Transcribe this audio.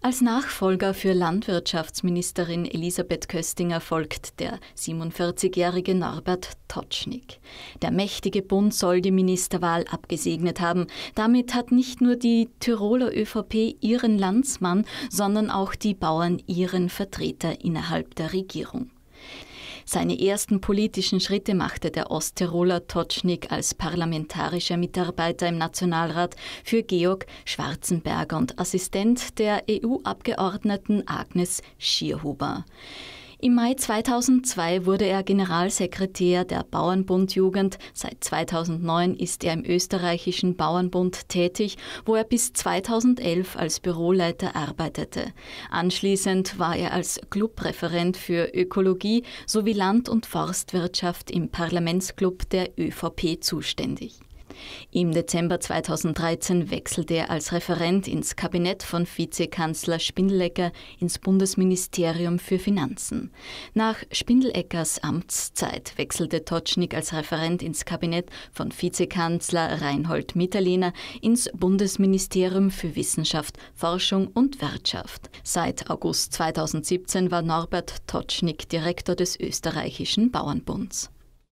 Als Nachfolger für Landwirtschaftsministerin Elisabeth Köstinger folgt der 47-jährige Norbert Totschnig. Der mächtige Bund soll die Ministerwahl abgesegnet haben. Damit hat nicht nur die Tiroler ÖVP ihren Landsmann, sondern auch die Bauern ihren Vertreter innerhalb der Regierung. Seine ersten politischen Schritte machte der Osttiroler Totschnig als parlamentarischer Mitarbeiter im Nationalrat für Georg Schwarzenberger und Assistent der EU-Abgeordneten Agnes Schierhuber. Im Mai 2002 wurde er Generalsekretär der Bauernbundjugend. Seit 2009 ist er im österreichischen Bauernbund tätig, wo er bis 2011 als Büroleiter arbeitete. Anschließend war er als Clubreferent für Ökologie sowie Land- und Forstwirtschaft im Parlamentsclub der ÖVP zuständig. Im Dezember 2013 wechselte er als Referent ins Kabinett von Vizekanzler Spindelecker ins Bundesministerium für Finanzen. Nach Spindeleckers Amtszeit wechselte Totschnig als Referent ins Kabinett von Vizekanzler Reinhold Mitterlehner ins Bundesministerium für Wissenschaft, Forschung und Wirtschaft. Seit August 2017 war Norbert Totschnig Direktor des österreichischen Bauernbunds.